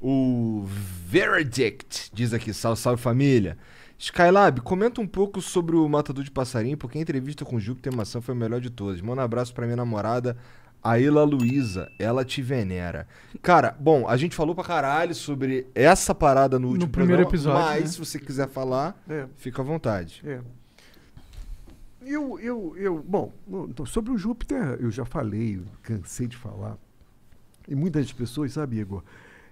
O Verdict diz aqui, salve, salve família. Skylab, comenta um pouco sobre o Matador de Passarinho, porque a entrevista com Júpiter Maçã foi o melhor de todas. Manda um abraço pra minha namorada, Aila Luísa. Ela te venera. Cara, bom, a gente falou pra caralho sobre essa parada no último no primeiro programa, episódio. Mas né? se você quiser falar, É. fica à vontade. É. Eu, eu, eu, bom, então, sobre o Júpiter, eu já falei, cansei de falar. E muitas pessoas, sabe, Igor,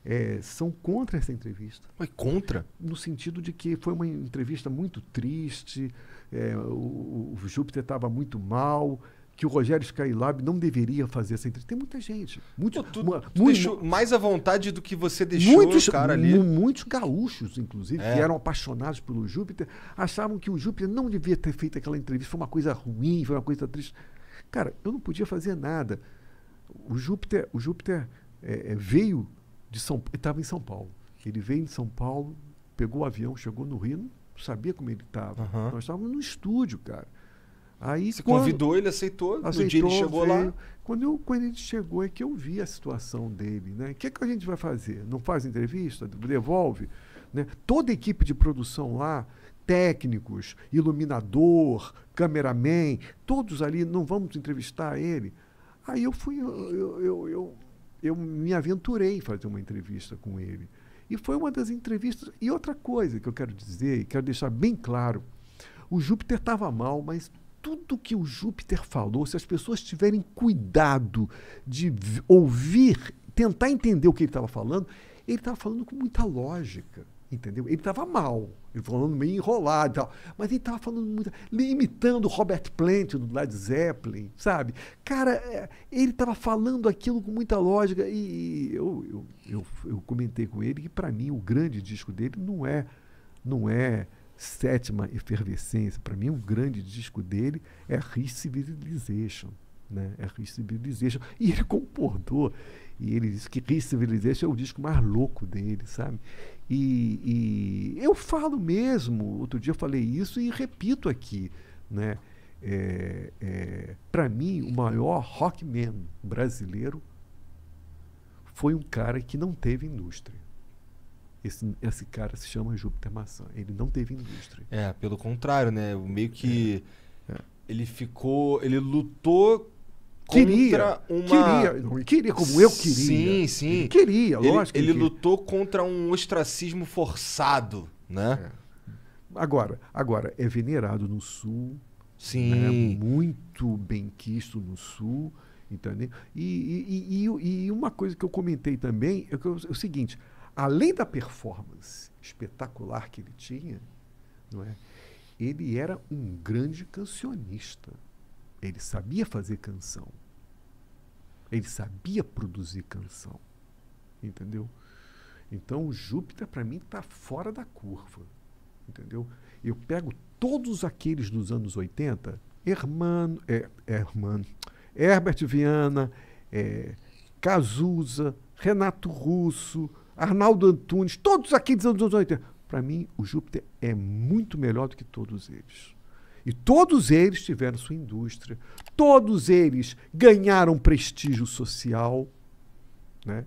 é, são contra essa entrevista. Mas contra? No sentido de que foi uma entrevista muito triste, é, o, o, Júpiter estava muito mal, que o Rogério Skylab não deveria fazer essa entrevista. Tem muita gente. Muito, Pô, tu, uma, tu muito, deixou mais à vontade do que você deixou muitos, o cara ali. Muitos gaúchos, inclusive, é. que eram apaixonados pelo Júpiter, achavam que o Júpiter não devia ter feito aquela entrevista. Foi uma coisa ruim, foi uma coisa triste. Cara, eu não podia fazer nada. O Júpiter, o Júpiter é, é, veio de São ele estava em São Paulo. Ele veio de São Paulo, pegou o avião, chegou no Rio, não sabia como ele estava. Uhum. Nós estávamos no estúdio, cara. Aí, Você quando, convidou, ele aceitou, aceitou, no dia ele chegou veio, lá. Quando, eu, quando ele chegou é que eu vi a situação dele. Né? O né? que, é que a gente vai fazer? Não faz entrevista? Devolve? Né? Toda a equipe de produção lá, técnicos, iluminador, cameraman, todos ali, não vamos entrevistar ele. Aí eu fui, eu, eu, eu, eu me aventurei a fazer uma entrevista com ele. E foi uma das entrevistas. E outra coisa que eu quero dizer, e quero deixar bem claro: o Júpiter estava mal, mas tudo que o Júpiter falou, se as pessoas tiverem cuidado de ouvir, tentar entender o que ele estava falando, ele estava falando com muita lógica. Entendeu? Ele estava mal, ele falando meio enrolado e tal. Mas ele estava falando muito. imitando Robert Plant do Led Zeppelin, sabe? Cara, é, ele estava falando aquilo com muita lógica. E eu, eu, eu, eu comentei com ele que, para mim, o grande disco dele não é. Não é sétima efervescência. Para mim, o grande disco dele é re Civilization né? É re E ele concordou. E ele disse que re é o disco mais louco dele, sabe? E, e, eu falo mesmo, outro dia eu falei isso e repito aqui, né? É, é, para mim, o maior rockman brasileiro foi um cara que não teve indústria. Esse, esse cara se chama Júpiter Maçã. Ele não teve indústria. É, pelo contrário, né? Meio que é, é. ele ficou. Ele lutou queria, uma... Queria, queria, como eu queria. Sim, sim. Ele queria, lógico. Ele, ele lutou contra um ostracismo forçado, né? É. Agora, agora, é venerado no Sul. Sim. É muito bem quisto no Sul, entendeu? E, e, e, e, uma coisa que eu comentei também é, é o seguinte, além da performance espetacular que ele tinha, não é? ele era um grande cancionista. Ele sabia fazer canção. Ele sabia produzir canção. Entendeu? Então, o Júpiter, para mim, está fora da curva. Entendeu? Eu pego todos aqueles dos anos 80, Hermano, é, Hermano Herbert Viana, é, Cazuza, Renato Russo, Arnaldo Antunes, todos aqueles dos anos 80. Para mim, o Júpiter é muito melhor do que todos eles. E todos eles tiveram sua indústria, todos eles ganharam prestígio social, né?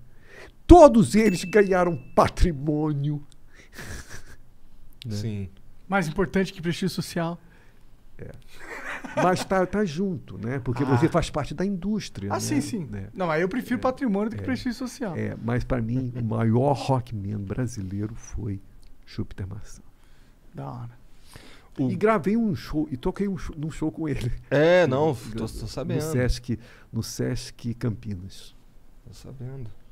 todos eles ganharam patrimônio. Né? Sim. Mais importante que prestígio social. É. Mas tá, tá junto, né? Porque ah. você faz parte da indústria. Ah, né? sim, sim. É. Não, aí eu prefiro é. patrimônio do que é. prestígio social. É, mas para mim, o maior rockman brasileiro foi Júpiter Maçã. Da hora. O... E gravei um show, e toquei um show, num show com ele. É, não, tô, tô sabendo. No Sesc, no Sesc Campinas. Tô sabendo.